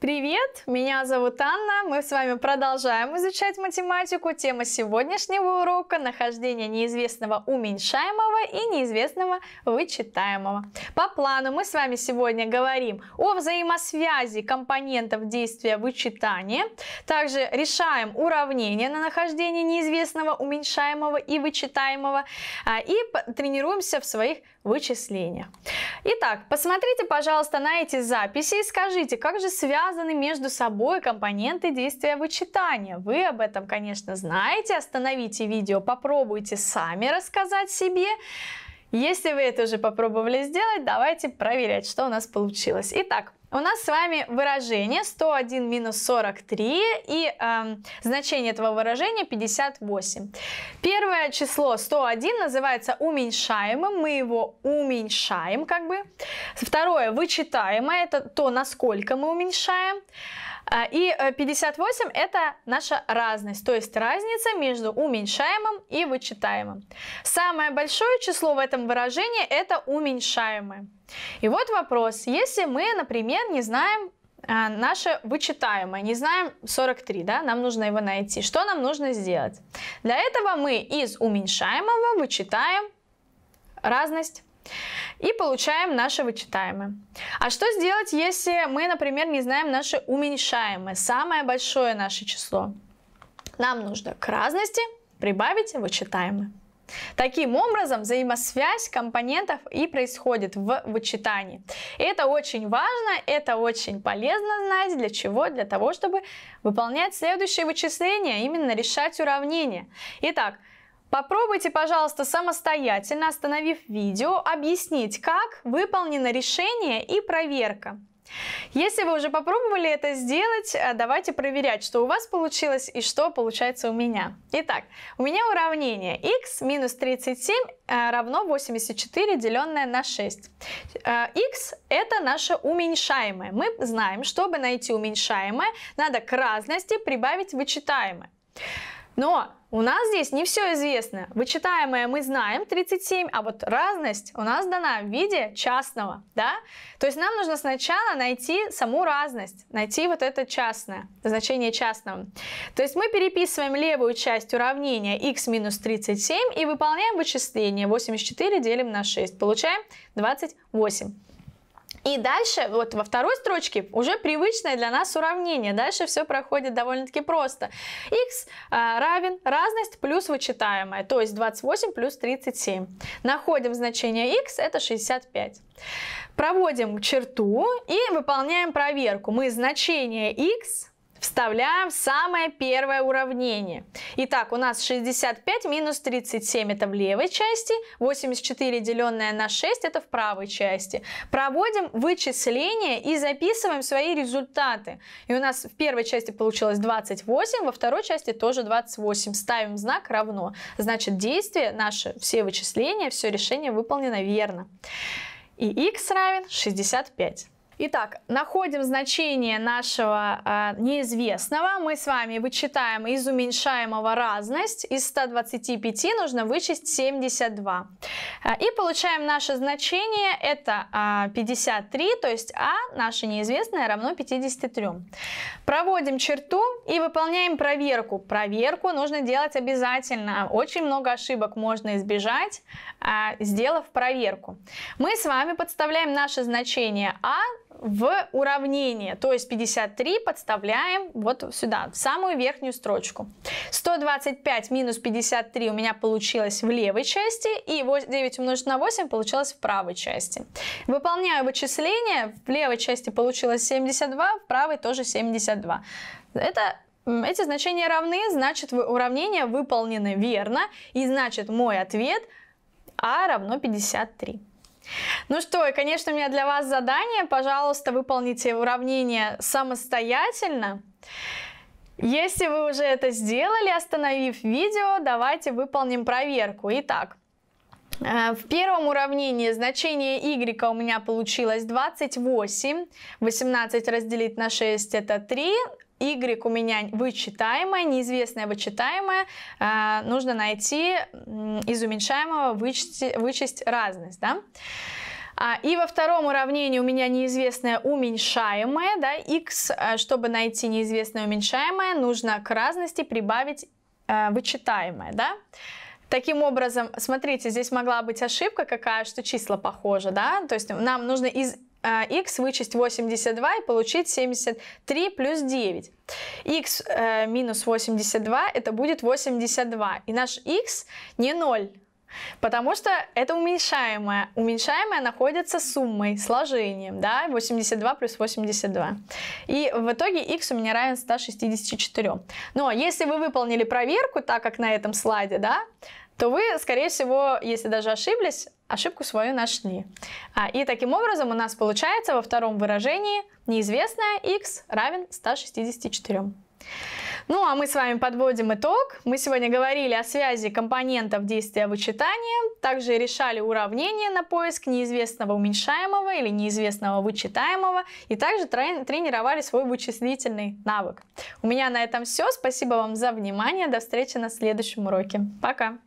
Привет, меня зовут Анна, мы с вами продолжаем изучать математику. Тема сегодняшнего урока – нахождение неизвестного уменьшаемого и неизвестного вычитаемого. По плану мы с вами сегодня говорим о взаимосвязи компонентов действия вычитания, также решаем уравнение на нахождение неизвестного уменьшаемого и вычитаемого а, и тренируемся в своих вычисления. Итак, посмотрите, пожалуйста, на эти записи и скажите, как же связаны между собой компоненты действия вычитания. Вы об этом, конечно, знаете. Остановите видео, попробуйте сами рассказать себе. Если вы это уже попробовали сделать, давайте проверять, что у нас получилось. Итак, у нас с вами выражение 101 минус 43 и э, значение этого выражения 58. Первое число 101 называется уменьшаемым, мы его уменьшаем как бы. Второе вычитаемое, это то, насколько мы уменьшаем. А, и 58 э, это наша разность, то есть разница между уменьшаемым и вычитаемым. Самое большое число в этом выражении это уменьшаемое. И вот вопрос, если мы, например, не знаем а, наше вычитаемое, не знаем 43, да, нам нужно его найти, что нам нужно сделать? Для этого мы из уменьшаемого вычитаем разность и получаем наше вычитаемое. А что сделать, если мы, например, не знаем наше уменьшаемое, самое большое наше число? Нам нужно к разности прибавить вычитаемое. Таким образом, взаимосвязь компонентов и происходит в вычитании. Это очень важно, это очень полезно знать. Для чего? Для того, чтобы выполнять следующие вычисления, именно решать уравнения. Итак, Попробуйте, пожалуйста, самостоятельно, остановив видео, объяснить, как выполнено решение и проверка. Если вы уже попробовали это сделать, э, давайте проверять, что у вас получилось и что получается у меня. Итак, у меня уравнение x минус 37 э, равно 84, деленное на 6. x э, это наше уменьшаемое. Мы знаем, чтобы найти уменьшаемое, надо к разности прибавить вычитаемое. Но у нас здесь не все известно. Вычитаемое мы знаем 37, а вот разность у нас дана в виде частного, да? То есть нам нужно сначала найти саму разность, найти вот это частное, значение частного. То есть мы переписываем левую часть уравнения x минус 37 и выполняем вычисление 84 делим на 6. Получаем 28. И дальше, вот во второй строчке, уже привычное для нас уравнение. Дальше все проходит довольно-таки просто. x а, равен разность плюс вычитаемое, то есть 28 плюс 37. Находим значение x, это 65. Проводим черту и выполняем проверку. Мы значение x Вставляем самое первое уравнение. Итак, у нас 65 минус 37 это в левой части, 84 деленное на 6 это в правой части. Проводим вычисления и записываем свои результаты. И у нас в первой части получилось 28, во второй части тоже 28. Ставим знак равно. Значит, действие наши, все вычисления, все решение выполнено верно. И x равен 65. Итак, находим значение нашего э, неизвестного. Мы с вами вычитаем из уменьшаемого разность. Из 125 нужно вычесть 72. А, и получаем наше значение. Это э, а, 53, то есть А, наше неизвестное, равно 53. Проводим черту и выполняем проверку. Проверку нужно делать обязательно. Очень много ошибок можно избежать, э, сделав проверку. Мы с вами подставляем наше значение А в уравнение, то есть 53 подставляем вот сюда, в самую верхнюю строчку. 125 минус 53 у меня получилось в левой части, и 9 умножить на 8 получилось в правой части. Выполняю вычисление, в левой части получилось 72, в правой тоже 72. Это эти значения равны, значит уравнение выполнено верно, и значит мой ответ А равно 53. Ну что, и, конечно, у меня для вас задание. Пожалуйста, выполните уравнение самостоятельно. Если вы уже это сделали, остановив видео, давайте выполним проверку. Итак, э, в первом уравнении значение y у меня получилось 28. 18 разделить на 6 это 3. Y у меня вычитаемое, неизвестное вычитаемое. Э, нужно найти из уменьшаемого вычесть, вычесть разность. Да? А, и во втором уравнении у меня неизвестное уменьшаемое, да, x, а, чтобы найти неизвестное уменьшаемое, нужно к разности прибавить э, вычитаемое, да. Таким образом, смотрите, здесь могла быть ошибка какая, что числа похожи, да, то есть нам нужно из x э, вычесть 82 и получить 73 плюс 9. x э, минус 82 это будет 82, и наш x не 0, Потому что это уменьшаемое. Уменьшаемое находится суммой, сложением, да, 82 плюс 82. И в итоге x у меня равен 164. Но если вы выполнили проверку, так как на этом слайде, да, то вы, скорее всего, если даже ошиблись, ошибку свою нашли. А, и таким образом у нас получается во втором выражении неизвестное x равен 164. Ну а мы с вами подводим итог. Мы сегодня говорили о связи компонентов действия вычитания, также решали уравнения на поиск неизвестного уменьшаемого или неизвестного вычитаемого, и также тренировали свой вычислительный навык. У меня на этом все. Спасибо вам за внимание. До встречи на следующем уроке. Пока!